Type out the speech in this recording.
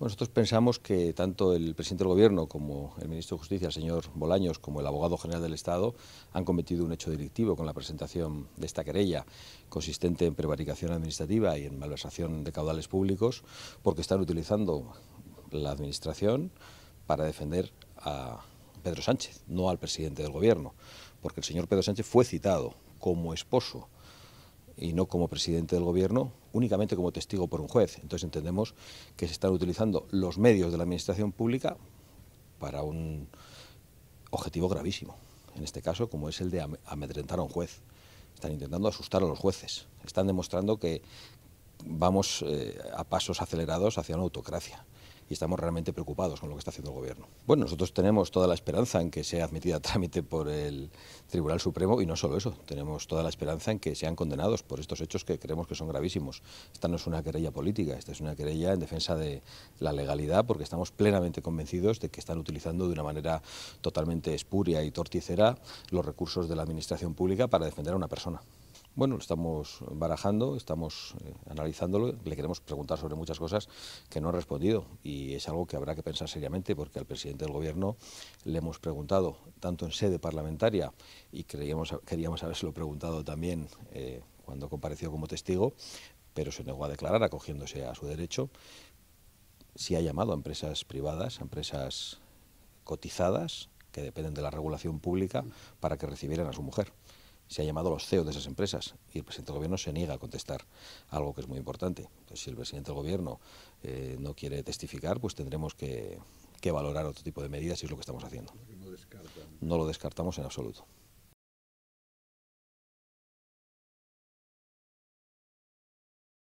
Nosotros pensamos que tanto el presidente del Gobierno como el ministro de Justicia, el señor Bolaños, como el abogado general del Estado han cometido un hecho delictivo con la presentación de esta querella consistente en prevaricación administrativa y en malversación de caudales públicos porque están utilizando la Administración para defender a Pedro Sánchez, no al presidente del Gobierno, porque el señor Pedro Sánchez fue citado como esposo y no como presidente del gobierno, únicamente como testigo por un juez. Entonces entendemos que se están utilizando los medios de la administración pública para un objetivo gravísimo, en este caso como es el de amedrentar a un juez. Están intentando asustar a los jueces, están demostrando que vamos eh, a pasos acelerados hacia una autocracia y estamos realmente preocupados con lo que está haciendo el Gobierno. Bueno, nosotros tenemos toda la esperanza en que sea admitida a trámite por el Tribunal Supremo y no solo eso, tenemos toda la esperanza en que sean condenados por estos hechos que creemos que son gravísimos. Esta no es una querella política, esta es una querella en defensa de la legalidad porque estamos plenamente convencidos de que están utilizando de una manera totalmente espuria y torticera los recursos de la Administración Pública para defender a una persona. Bueno, lo estamos barajando, estamos eh, analizándolo, le queremos preguntar sobre muchas cosas que no ha respondido y es algo que habrá que pensar seriamente porque al presidente del Gobierno le hemos preguntado tanto en sede parlamentaria y queríamos habérselo preguntado también eh, cuando compareció como testigo, pero se negó a declarar acogiéndose a su derecho. Si ha llamado a empresas privadas, a empresas cotizadas que dependen de la regulación pública para que recibieran a su mujer se ha llamado a los CEOs de esas empresas y el presidente del gobierno se niega a contestar, algo que es muy importante. Entonces, si el presidente del gobierno eh, no quiere testificar, pues tendremos que, valorar otro tipo de medidas y es lo que estamos haciendo. no lo descartamos en absoluto.